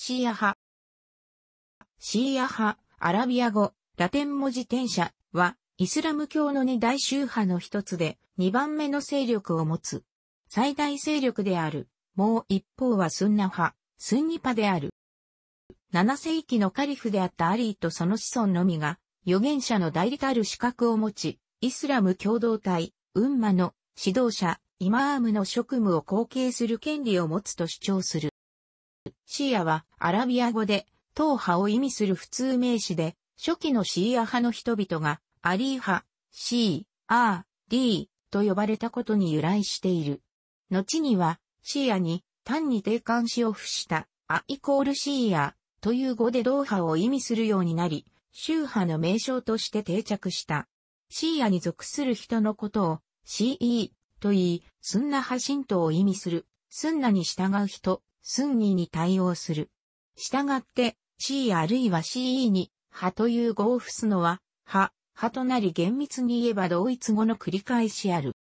シーア派。シーア派、アラビア語、ラテン文字転写は、イスラム教の二大宗派の一つで、二番目の勢力を持つ。最大勢力である。もう一方はスンナ派、スンニ派である。7世紀のカリフであったアリーとその子孫のみが、預言者の代理たる資格を持ち、イスラム共同体、ウンマの指導者、イマームの職務を後継する権利を持つと主張する。シーアはアラビア語で、党派を意味する普通名詞で、初期のシーア派の人々が、アリー派、シー、アー、ーと呼ばれたことに由来している。後には、シーアに単に定冠詞を付した、アイコールシーアという語で同派を意味するようになり、宗派の名称として定着した。シーアに属する人のことを、シーイーと言い、スンナ派信徒を意味する、スンナに従う人寸位に対応する。従って C あるいは CE に派という語を付すのは派、派となり厳密に言えば同一語の繰り返しある。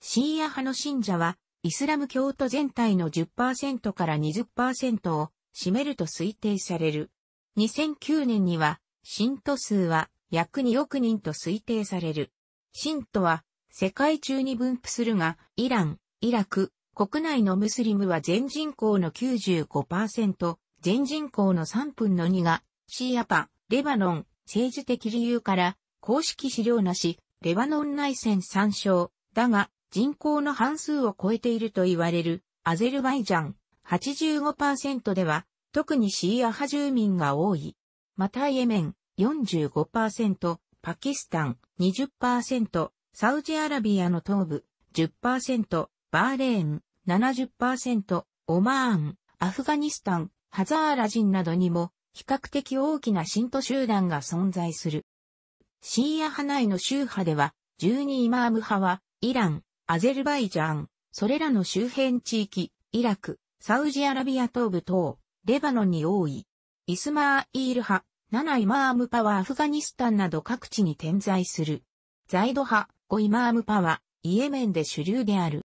シーア派の信者はイスラム教徒全体の10%から20%を占めると推定される。2009年には信徒数は約2億人と推定される。信徒は世界中に分布するが、イラン、イラク、国内のムスリムは全人口の95%、全人口の3分の2が、シーアパ、レバノン、政治的理由から、公式資料なし、レバノン内戦参照、だが、人口の半数を超えていると言われる、アゼルバイジャン、85%では、特にシーア派住民が多い。また、イエメン、45%、パキスタン、20%、サウジアラビアの東部、10%、バーレーン、70%、オマーン、アフガニスタン、ハザーラ人などにも比較的大きな信徒集団が存在する。シーア派内の宗派では、12イマーム派は、イラン、アゼルバイジャン、それらの周辺地域、イラク、サウジアラビア東部等、レバノンに多い。イスマーイール派、7イマーム派はアフガニスタンなど各地に点在する。ザイド派、5イマーム派は、イエメンで主流である。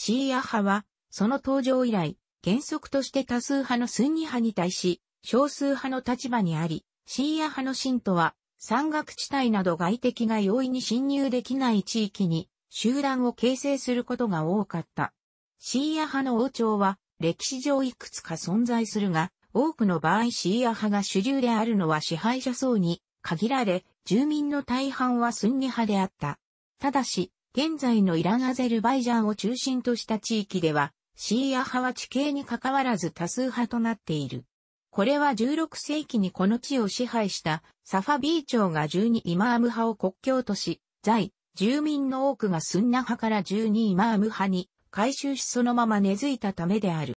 シーア派は、その登場以来、原則として多数派のスンニ派に対し、少数派の立場にあり、シーア派の信徒は、山岳地帯など外敵が容易に侵入できない地域に、集団を形成することが多かった。シーア派の王朝は、歴史上いくつか存在するが、多くの場合シーア派が主流であるのは支配者層に限られ、住民の大半はスンニ派であった。ただし、現在のイラン・アゼルバイジャンを中心とした地域では、シーア派は地形に関わらず多数派となっている。これは16世紀にこの地を支配したサファビー朝が12イマーム派を国境とし、在住民の多くがスンナ派から12イマーム派に改修しそのまま根付いたためである。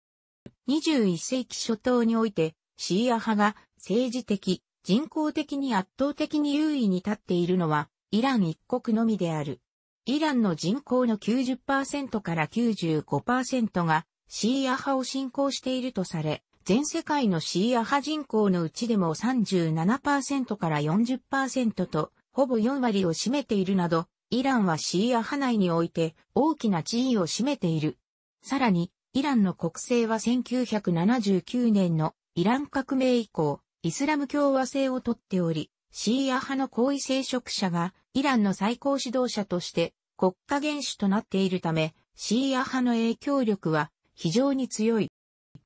21世紀初頭において、シーア派が政治的、人工的に圧倒的に優位に立っているのは、イラン一国のみである。イランの人口の90%から95%がシーア派を信仰しているとされ、全世界のシーア派人口のうちでも37%から40%と、ほぼ4割を占めているなど、イランはシーア派内において大きな地位を占めている。さらに、イランの国政は1979年のイラン革命以降、イスラム共和制をとっており、シーア派の高位聖職者がイランの最高指導者として国家元首となっているため、シーア派の影響力は非常に強い。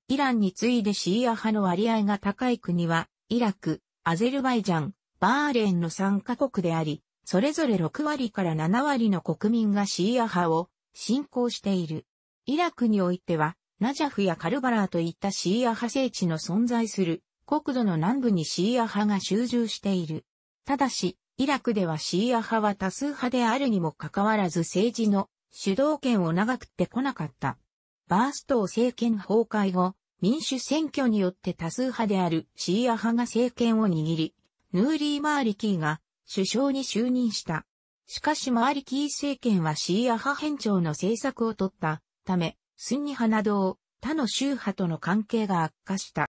イランに次いでシーア派の割合が高い国は、イラク、アゼルバイジャン、バーレンの3カ国であり、それぞれ6割から7割の国民がシーア派を信仰している。イラクにおいては、ナジャフやカルバラーといったシーア派聖地の存在する国土の南部にシーア派が集中している。ただし、イラクではシーア派は多数派であるにもかかわらず政治の主導権を長くってこなかった。バースト政権崩壊後、民主選挙によって多数派であるシーア派が政権を握り、ヌーリー・マーリキーが首相に就任した。しかしマーリキー政権はシーア派変調の政策を取ったため、スンニ派などを他の宗派との関係が悪化した。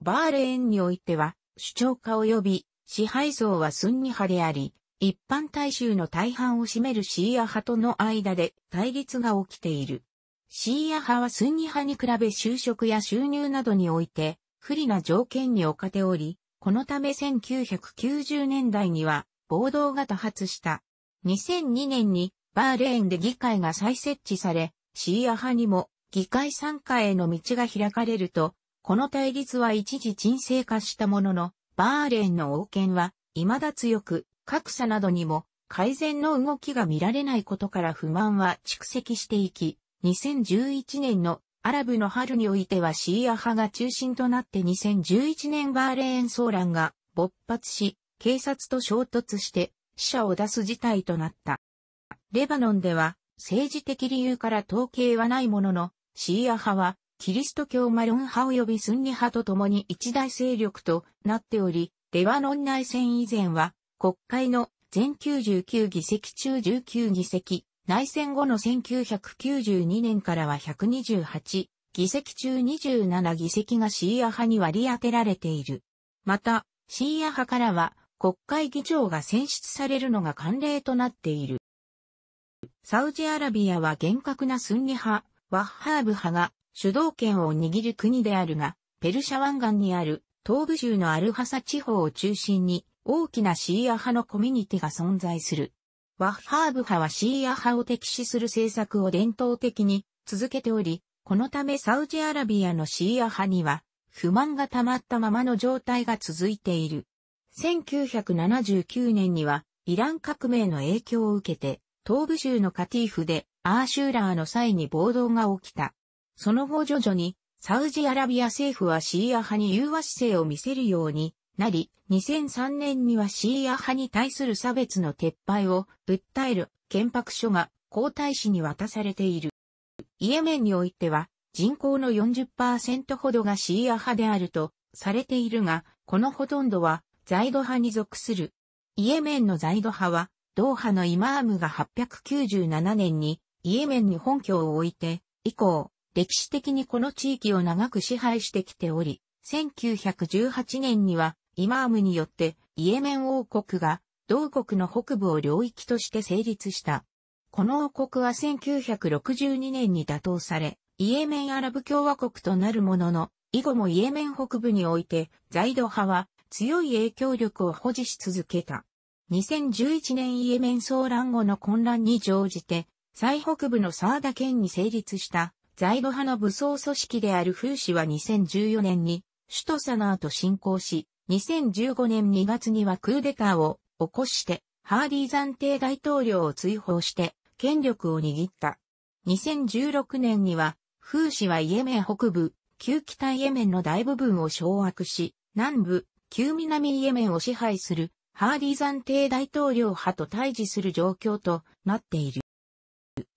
バーレーンにおいては、主張家及び支配層はスンニ派であり、一般大衆の大半を占めるシーア派との間で対立が起きている。シーア派はスンニ派に比べ就職や収入などにおいて不利な条件に置かており、このため1990年代には暴動が多発した。2002年にバーレーンで議会が再設置され、シーア派にも議会参加への道が開かれると、この対立は一時沈静化したものの、バーレーンの王権は、未だ強く、格差などにも、改善の動きが見られないことから不満は蓄積していき、2011年のアラブの春においてはシーア派が中心となって2011年バーレーン騒乱が勃発し、警察と衝突して死者を出す事態となった。レバノンでは政治的理由から統計はないものの、シーア派はキリスト教マロン派及びスンニ派と共に一大勢力となっており、レバノン内戦以前は、国会の全99議席中19議席、内戦後の1992年からは128、議席中27議席がシーア派に割り当てられている。また、シーア派からは国会議長が選出されるのが慣例となっている。サウジアラビアは厳格なスンニ派、ワッハーブ派が主導権を握る国であるが、ペルシャ湾岸にある東部州のアルハサ地方を中心に大きなシーア派のコミュニティが存在する。ワッハーブ派はシーア派を敵視する政策を伝統的に続けており、このためサウジアラビアのシーア派には不満が溜まったままの状態が続いている。1979年にはイラン革命の影響を受けて東部州のカティーフでアーシューラーの際に暴動が起きた。その後徐々に、サウジアラビア政府はシーア派に融和姿勢を見せるようになり、2003年にはシーア派に対する差別の撤廃を訴える憲白書が皇太子に渡されている。イエメンにおいては人口の40%ほどがシーア派であるとされているが、このほとんどはザイド派に属する。イエメンのザイド派は、ドーハのイマームが897年にイエメンに本拠を置いて、以降、歴史的にこの地域を長く支配してきており、1918年にはイマームによってイエメン王国が同国の北部を領域として成立した。この王国は1962年に打倒され、イエメンアラブ共和国となるものの、以後もイエメン北部において、ザイド派は強い影響力を保持し続けた。2011年イエメン騒乱後の混乱に乗じて、最北部のサーダ県に成立した在土派の武装組織である風刺は2014年に首都サナーと侵攻し、2015年2月にはクーデターを起こして、ハーディ暫定大統領を追放して権力を握った。2016年には、風刺はイエメン北部、旧北イエメンの大部分を掌握し、南部、旧南イエメンを支配するハーディ暫定大統領派と対峙する状況となっている。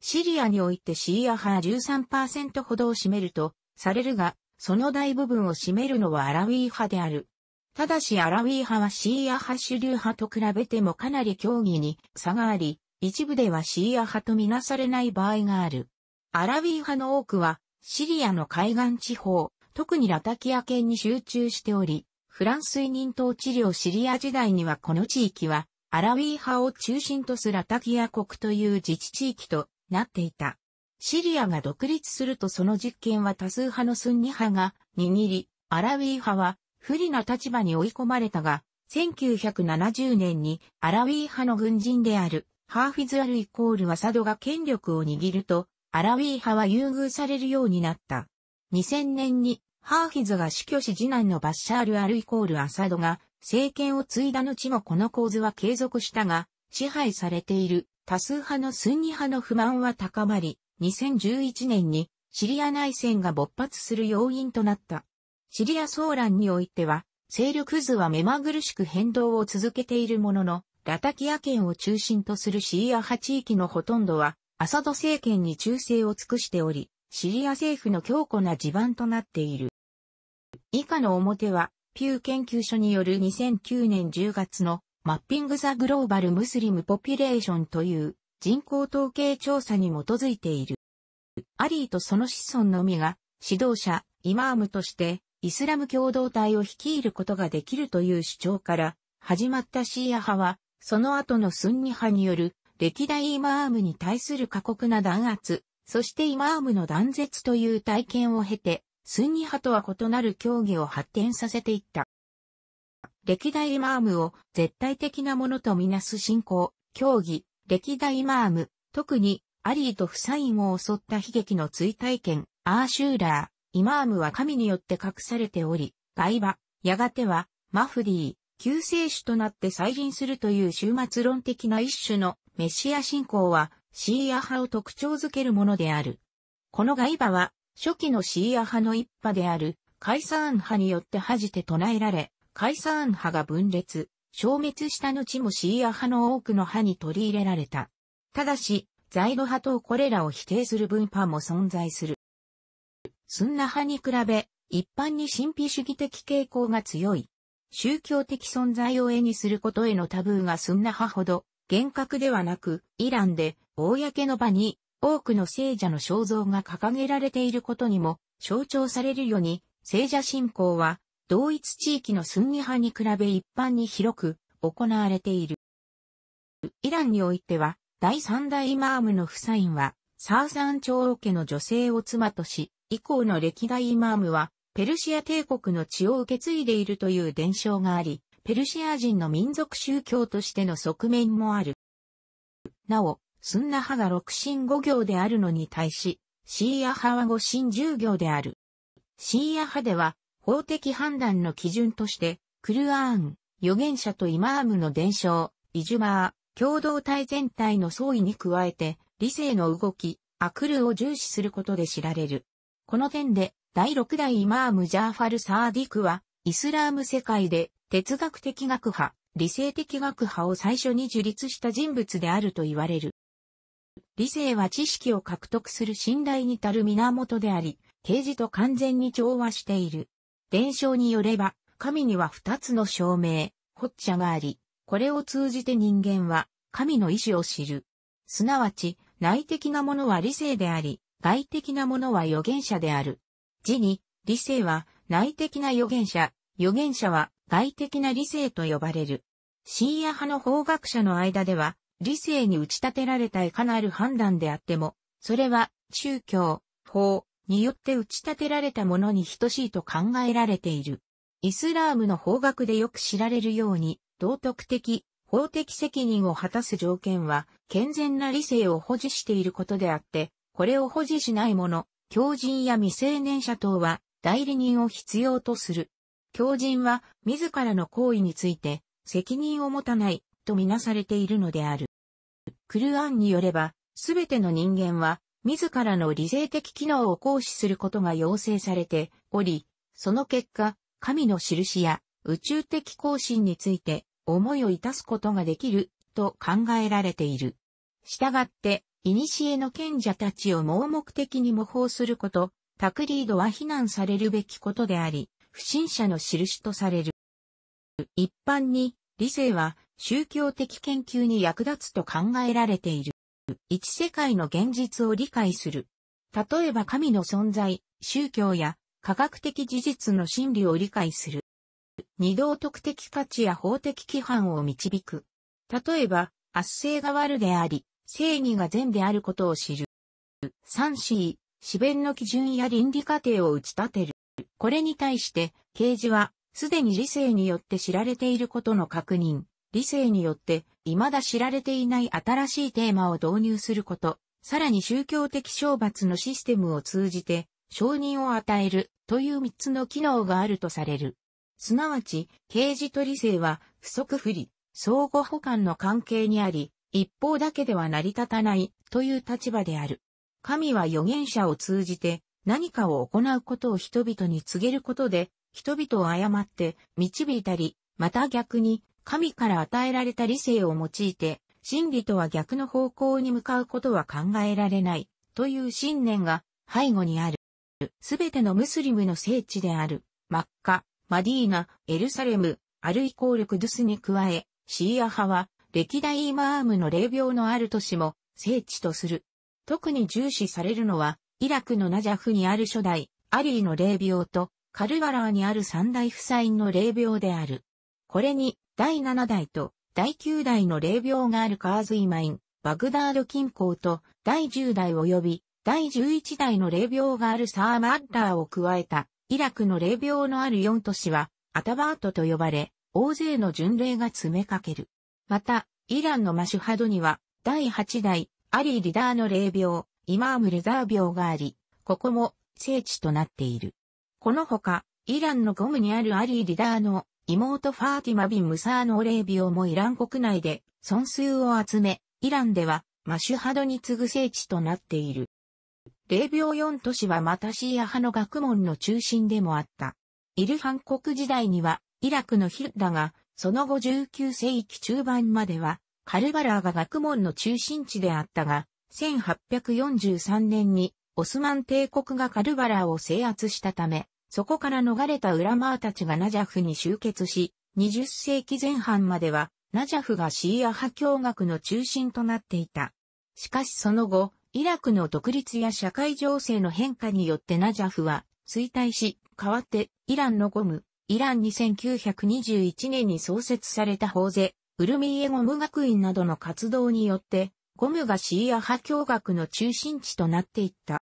シリアにおいてシーア派13%ほどを占めるとされるが、その大部分を占めるのはアラウィー派である。ただしアラウィー派はシーア派主流派と比べてもかなり競技に差があり、一部ではシーア派とみなされない場合がある。アラウィー派の多くは、シリアの海岸地方、特にラタキア県に集中しており、フランス移民統治領シリア時代にはこの地域は、アラウィー派を中心とするラタキア国という自治地域となっていた。シリアが独立するとその実権は多数派のスンニ派が握り、アラウィー派は不利な立場に追い込まれたが、1970年にアラウィー派の軍人であるハーフィズ・アル・イコール・ワサドが権力を握ると、アラウィー派は優遇されるようになった。2000年にハーフィズが死去し次男のバッシャール・アル・イコール・アサドが政権を継いだ後もこの構図は継続したが、支配されている多数派のスンニ派の不満は高まり、2011年にシリア内戦が勃発する要因となった。シリア騒乱においては、勢力図は目まぐるしく変動を続けているものの、ラタキア県を中心とするシリア派地域のほとんどは、アサド政権に忠誠を尽くしており、シリア政府の強固な地盤となっている。以下の表は、ピュー研究所による2009年10月のマッピング・ザ・グローバル・ムスリム・ポピュレーションという人口統計調査に基づいている。アリーとその子孫のみが指導者、イマームとしてイスラム共同体を率いることができるという主張から始まったシーア派は、その後のスンニ派による歴代イマームに対する過酷な弾圧、そしてイマームの断絶という体験を経て、スンニ派とは異なる教義を発展させていった。歴代イマームを絶対的なものとみなす信仰、教義、歴代イマーム、特にアリーとフサインを襲った悲劇の追体験、アーシューラー、イマームは神によって隠されており、外場、やがては、マフディー、救世主となって再臨するという終末論的な一種のメシア信仰は、シーア派を特徴づけるものである。この外場は、初期のシーア派の一派である、カイサーン派によって恥じて唱えられ、解散派が分裂、消滅した後もシーア派の多くの派に取り入れられた。ただし、在路派とこれらを否定する分派も存在する。スンナ派に比べ、一般に神秘主義的傾向が強い。宗教的存在を絵にすることへのタブーがスンナ派ほど厳格ではなく、イランで公の場に多くの聖者の肖像が掲げられていることにも象徴されるように、聖者信仰は同一地域のスンニ派に比べ一般に広く行われている。イランにおいては、第三代イマームのフサインは、サーサン朝王家の女性を妻とし、以降の歴代イマームは、ペルシア帝国の血を受け継いでいるという伝承があり、ペルシア人の民族宗教としての側面もある。なお、スンナ派が六神五行であるのに対し、シーア派は五神十行である。シーア派では、法的判断の基準として、クルアーン、預言者とイマームの伝承、イジュマー、共同体全体の相意に加えて、理性の動き、アクルを重視することで知られる。この点で、第6代イマームジャーファル・サーディクは、イスラーム世界で哲学的学派、理性的学派を最初に樹立した人物であると言われる。理性は知識を獲得する信頼に足る源であり、啓示と完全に調和している。伝承によれば、神には二つの証明、発者があり、これを通じて人間は神の意志を知る。すなわち、内的なものは理性であり、外的なものは預言者である。字に、理性は内的な預言者、預言者は外的な理性と呼ばれる。深夜派の法学者の間では、理性に打ち立てられたいかなる判断であっても、それは宗教、法、によって打ち立てられたものに等しいと考えられている。イスラームの法学でよく知られるように、道徳的、法的責任を果たす条件は、健全な理性を保持していることであって、これを保持しない者、狂人や未成年者等は、代理人を必要とする。狂人は、自らの行為について、責任を持たない、とみなされているのである。クルアンによれば、すべての人間は、自らの理性的機能を行使することが要請されており、その結果、神の印や宇宙的行進について思いをいたすことができると考えられている。従って、古の賢者たちを盲目的に模倣すること、タクリードは非難されるべきことであり、不審者の印とされる。一般に、理性は宗教的研究に役立つと考えられている。一世界の現実を理解する。例えば神の存在、宗教や科学的事実の真理を理解する。二道徳的価値や法的規範を導く。例えば、圧政が悪であり、正義が善であることを知る。三四、四弁の基準や倫理過程を打ち立てる。これに対して、啓示は、すでに理性によって知られていることの確認。理性によって未だ知られていない新しいテーマを導入すること、さらに宗教的懲罰のシステムを通じて承認を与えるという3つの機能があるとされる。すなわち、刑事と理性は不足不利、相互補完の関係にあり、一方だけでは成り立たないという立場である。神は預言者を通じて何かを行うことを人々に告げることで、人々を誤って導いたり、また逆に神から与えられた理性を用いて、真理とは逆の方向に向かうことは考えられない、という信念が背後にある。すべてのムスリムの聖地である、マッカ、マディーナ、エルサレム、アルイコールクドゥスに加え、シーア派は、歴代イマームの霊廟のある都市も聖地とする。特に重視されるのは、イラクのナジャフにある初代、アリーの霊廟と、カルバラーにある三大夫妻の霊廟である。これに第7代と第9代の霊廟があるカーズイマイン、バグダード近郊と第10代及び第11代の霊廟があるサーマッラーを加えたイラクの霊廟のある4都市はアタバートと呼ばれ、大勢の巡礼が詰めかける。また、イランのマシュハドには第8代アリー・リダーの霊廟、イマーム・レザー廟があり、ここも聖地となっている。このほか、イランのゴムにあるアリー・リダーの妹ファーティマ・ビン・ムサーノ・オレービオもイラン国内で損数を集め、イランではマシュハドに次ぐ聖地となっている。ビオ4都市はまたシーア派の学問の中心でもあった。イルハン国時代にはイラクのヒルダが、その後19世紀中盤まではカルバラーが学問の中心地であったが、1843年にオスマン帝国がカルバラーを制圧したため、そこから逃れたウラマーたちがナジャフに集結し、20世紀前半までは、ナジャフがシーア派教学の中心となっていた。しかしその後、イラクの独立や社会情勢の変化によってナジャフは衰退し、代わってイランのゴム、イランに9 2 1年に創設された法税、ウルミエゴム学院などの活動によって、ゴムがシーア派教学の中心地となっていった。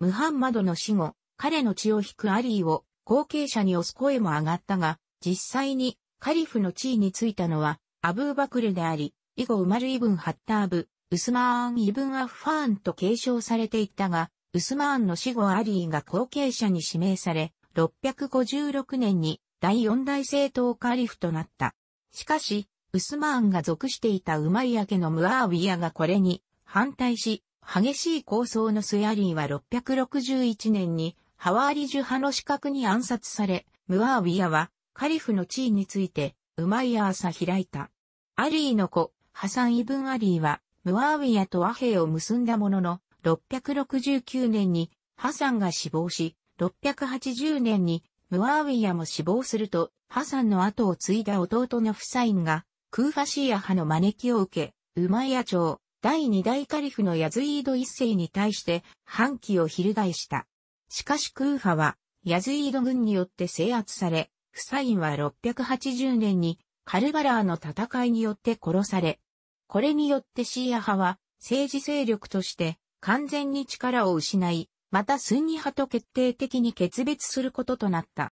ムハンマドの死後、彼の血を引くアリーを後継者に押す声も上がったが、実際にカリフの地位についたのはアブーバクルであり、以後ウマルイブン・ハッターブ、ウスマーン・イブン・アフファーンと継承されていったが、ウスマーンの死後アリーが後継者に指名され、656年に第四大政党カリフとなった。しかし、ウスマーンが属していたウマイア家のムアーウィアがこれに反対し、激しい抗争のスヤリーは661年にハワーリジュ派の資格に暗殺され、ムアーウィアはカリフの地位について、うまい朝開いた。アリーの子、ハサン・イブン・アリーは、ムアーウィアと和平を結んだものの、669年にハサンが死亡し、680年にムアーウィアも死亡すると、ハサンの後を継いだ弟のフサインが、クーファシーア派の招きを受け、ウマイヤ朝、第二代カリフのヤズイード一世に対して、反旗を翻した。しかし空派は、ヤズイード軍によって制圧され、フサインは680年にカルバラーの戦いによって殺され、これによってシーア派は政治勢力として完全に力を失い、またスンニ派と決定的に決別することとなった。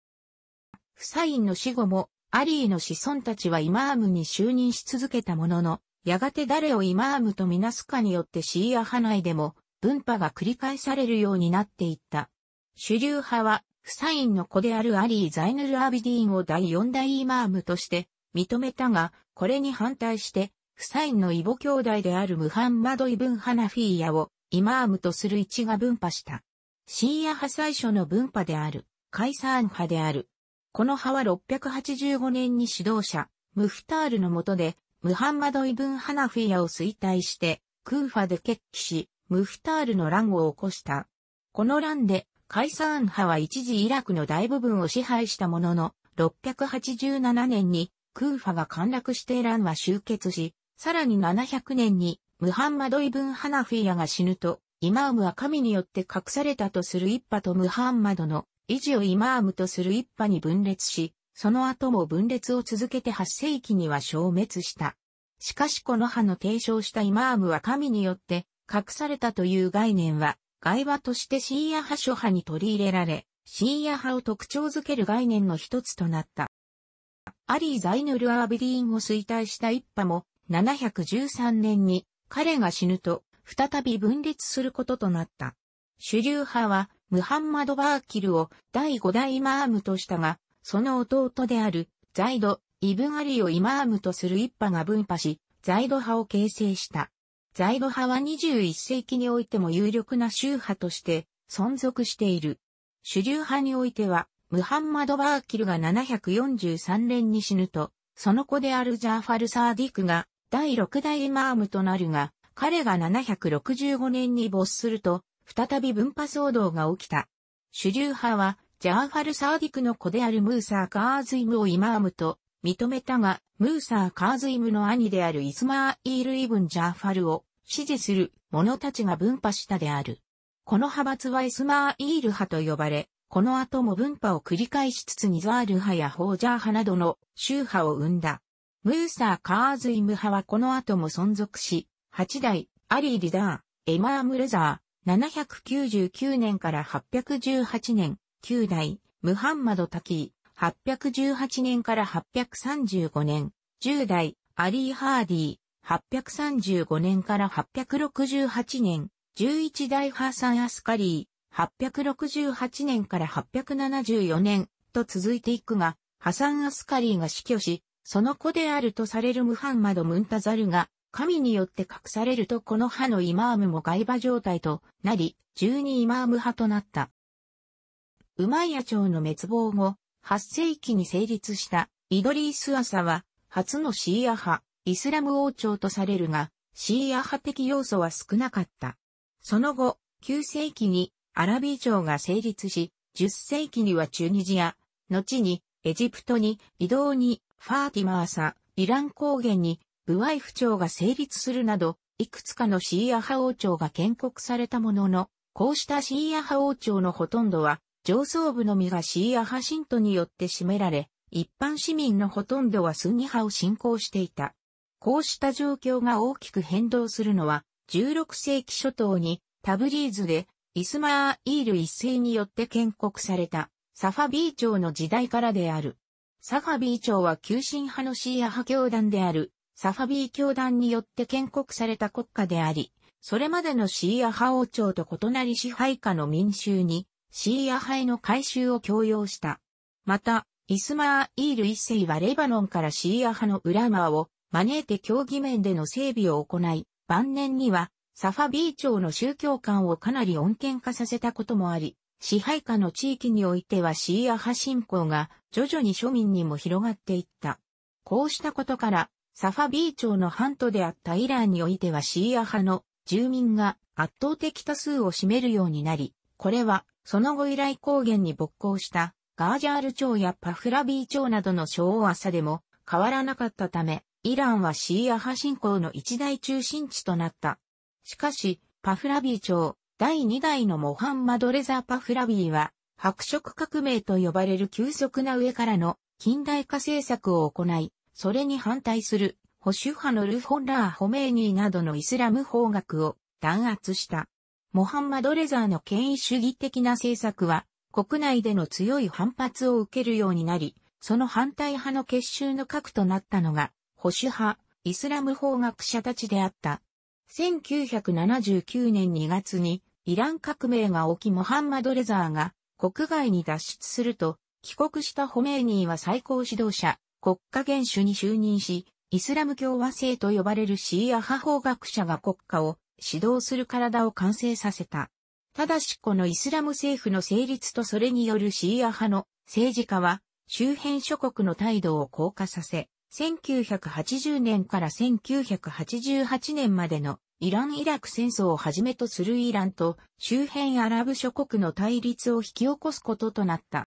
フサインの死後もアリーの子孫たちはイマームに就任し続けたものの、やがて誰をイマームとみなすかによってシーア派内でも分派が繰り返されるようになっていった。主流派は、フサインの子であるアリー・ザイヌル・アビディーンを第四代イマームとして認めたが、これに反対して、フサインの異母兄弟であるムハンマド・イブン・ハナフィーヤをイマームとする位置が分派した。シーア派最初の分派である、カイサーン派である。この派は685年に指導者、ムフタールの下で、ムハンマド・イブン・ハナフィーヤを衰退して、クーファで決起し、ムフタールの乱を起こした。この乱で、カイサン派は一時イラクの大部分を支配したものの、687年にクーファが陥落してイランは集結し、さらに700年にムハンマド・イブン・ハナフィアが死ぬと、イマームは神によって隠されたとする一派とムハンマドの維持をイマームとする一派に分裂し、その後も分裂を続けて8世紀には消滅した。しかしこの派の提唱したイマームは神によって隠されたという概念は外話としてシーア派諸派に取り入れられ、シーア派を特徴づける概念の一つとなった。アリー・ザイヌル・アービリーンを衰退した一派も、713年に彼が死ぬと、再び分裂することとなった。主流派は、ムハンマド・バーキルを第5代イマームとしたが、その弟である、ザイド・イブン・アリをイマームとする一派が分派し、ザイド派を形成した。在部派は21世紀においても有力な宗派として存続している。主流派においては、ムハンマド・バーキルが743年に死ぬと、その子であるジャーファル・サーディクが第6代イマームとなるが、彼が765年に没すると、再び分派騒動が起きた。主流派は、ジャーファル・サーディクの子であるムーサー・カーズイムをイマームと認めたが、ムーサー・カーズイムの兄であるイスマーイール・イブン・ジャーファルを支持する者たちが分派したである。この派閥はイスマーイール派と呼ばれ、この後も分派を繰り返しつつニザール派やホージャー派などの宗派を生んだ。ムーサー・カーズイム派はこの後も存続し、8代、アリー・リダー、エマー・ムルザー、799年から818年、9代、ムハンマド・タキー、818年から835年、10代、アリー・ハーディ835年から868年、11代ハーサン・アスカリー、868年から874年と続いていくが、ハサン・アスカリーが死去し、その子であるとされるムハンマド・ムンタザルが、神によって隠されるとこの派のイマームも外馬状態となり、12イマーム派となった。ウマイヤ朝の滅亡後、8世紀に成立したイドリース・アサは、初のシーア派、イスラム王朝とされるが、シーア派的要素は少なかった。その後、9世紀にアラビー朝が成立し、10世紀にはチュニジア、後にエジプトに、移動に、ファーティマーサ、イラン高原に、ブワイフ朝が成立するなど、いくつかのシーア派王朝が建国されたものの、こうしたシーア派王朝のほとんどは、上層部のみがシーア派信徒によって占められ、一般市民のほとんどはスンニ派を信仰していた。こうした状況が大きく変動するのは、16世紀初頭にタブリーズでイスマーイール一世によって建国されたサファビー朝の時代からである。サファビー朝は急進派のシーア派教団であるサファビー教団によって建国された国家であり、それまでのシーア派王朝と異なり支配下の民衆にシーア派への改修を強要した。また、イスマーイール一世はレバノンからシーア派のウラマーを招いて競技面での整備を行い、晩年には、サファビー町の宗教観をかなり穏健化させたこともあり、支配下の地域においてはシーア派信仰が徐々に庶民にも広がっていった。こうしたことから、サファビー町の半島であったイランにおいてはシーア派の住民が圧倒的多数を占めるようになり、これはその後イライ高原に勃興したガージャール町やパフラビー町などの小朝でも変わらなかったため、イランはシーア派信仰の一大中心地となった。しかし、パフラビー朝、第2代のモハンマド・レザ・パフラビーは、白色革命と呼ばれる急速な上からの近代化政策を行い、それに反対する保守派のルフォンラー・ホメーニーなどのイスラム法学を弾圧した。モハンマド・レザーの権威主義的な政策は、国内での強い反発を受けるようになり、その反対派の結集の核となったのが、保守派、イスラム法学者たちであった。1979年2月にイラン革命が起きモハンマド・レザーが国外に脱出すると、帰国したホメイニーは最高指導者、国家元首に就任し、イスラム共和制と呼ばれるシーア派法学者が国家を指導する体を完成させた。ただしこのイスラム政府の成立とそれによるシーア派の政治家は周辺諸国の態度を硬化させ、1980年から1988年までのイラン・イラク戦争をはじめとするイランと周辺アラブ諸国の対立を引き起こすこととなった。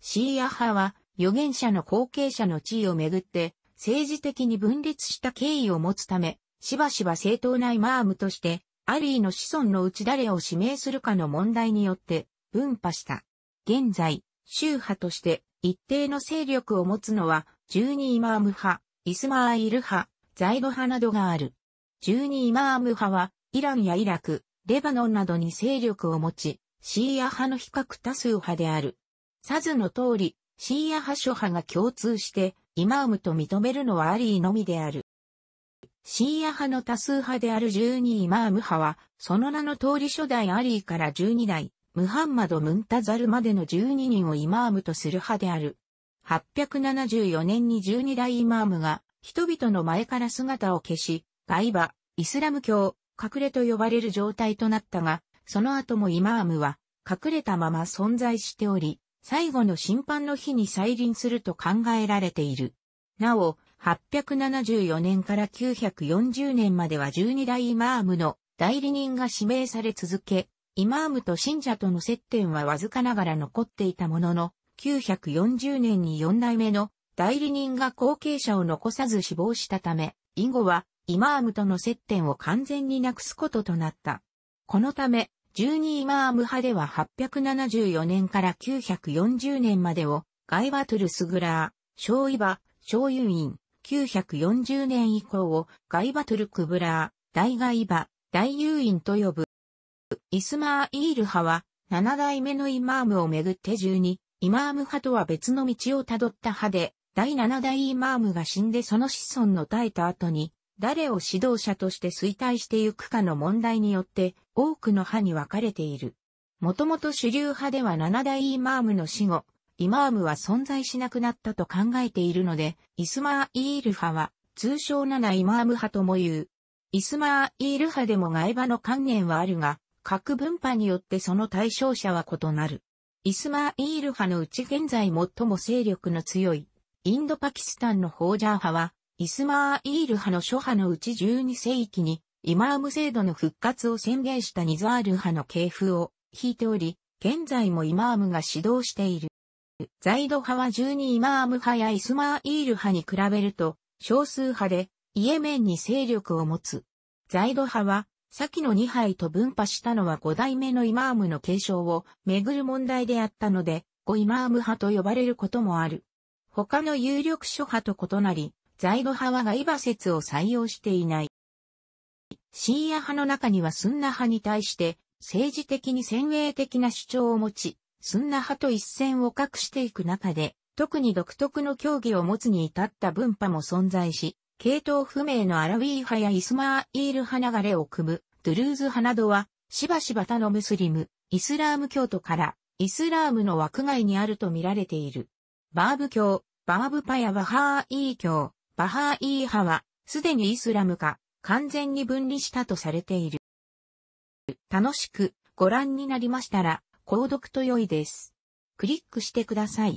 シーア派は預言者の後継者の地位をめぐって政治的に分裂した経緯を持つため、しばしば正当なイマームとして、アリーの子孫のうち誰を指名するかの問題によって分派した。現在、宗派として一定の勢力を持つのは、十二イマーム派、イスマーイル派、ザイド派などがある。十二イマーム派は、イランやイラク、レバノンなどに勢力を持ち、シーア派の比較多数派である。サズの通り、シーア派諸派が共通して、イマームと認めるのはアリーのみである。シーア派の多数派である12イマーム派は、その名の通り初代アリーから12代、ムハンマド・ムンタザルまでの12人をイマームとする派である。874年に12代イマームが人々の前から姿を消し、外場、イスラム教、隠れと呼ばれる状態となったが、その後もイマームは隠れたまま存在しており、最後の審判の日に再臨すると考えられている。なお、874年から940年までは12代イマームの代理人が指名され続け、イマームと信者との接点はわずかながら残っていたものの、940年に4代目の代理人が後継者を残さず死亡したため、以後はイマームとの接点を完全になくすこととなった。このため、12イマーム派では874年から940年までを、ガイバトゥル・スグラー、ショーイバ、ショーユイン、940年以降を、ガイバトゥル・クブラー、大ガイバ、大ユインと呼ぶ。イスマーイール派は、七代目のイマームをめぐって十二、イマーム派とは別の道をたどった派で、第七代イマームが死んでその子孫の耐えた後に、誰を指導者として衰退してゆくかの問題によって、多くの派に分かれている。もともと主流派では七代イマームの死後、イマームは存在しなくなったと考えているので、イスマーイール派は、通称七イマーム派とも言う。イスマーイール派でも外場の観念はあるが、各分派によってその対象者は異なる。イスマーイール派のうち現在最も勢力の強い、インドパキスタンのホージャー派は、イスマーイール派の諸派のうち12世紀に、イマーム制度の復活を宣言したニザール派の系譜を引いており、現在もイマームが指導している。ザイド派は12イマーム派やイスマーイール派に比べると、少数派で、イエメンに勢力を持つ。ザイド派は、先の二杯と分派したのは五代目のイマームの継承をめぐる問題であったので、五イマーム派と呼ばれることもある。他の有力諸派と異なり、在土派はガイバ説を採用していない。シーア派の中にはスンナ派に対して政治的に先鋭的な主張を持ち、スンナ派と一線を画していく中で、特に独特の教義を持つに至った分派も存在し、系統不明のアラウィー派やイスマーイール派流れを組む、ドゥルーズ派などは、しばしば他のムスリム、イスラーム教徒から、イスラームの枠外にあると見られている。バーブ教、バーブパやバハーイー教、バハーイー派は、すでにイスラム化、完全に分離したとされている。楽しくご覧になりましたら、購読と良いです。クリックしてください。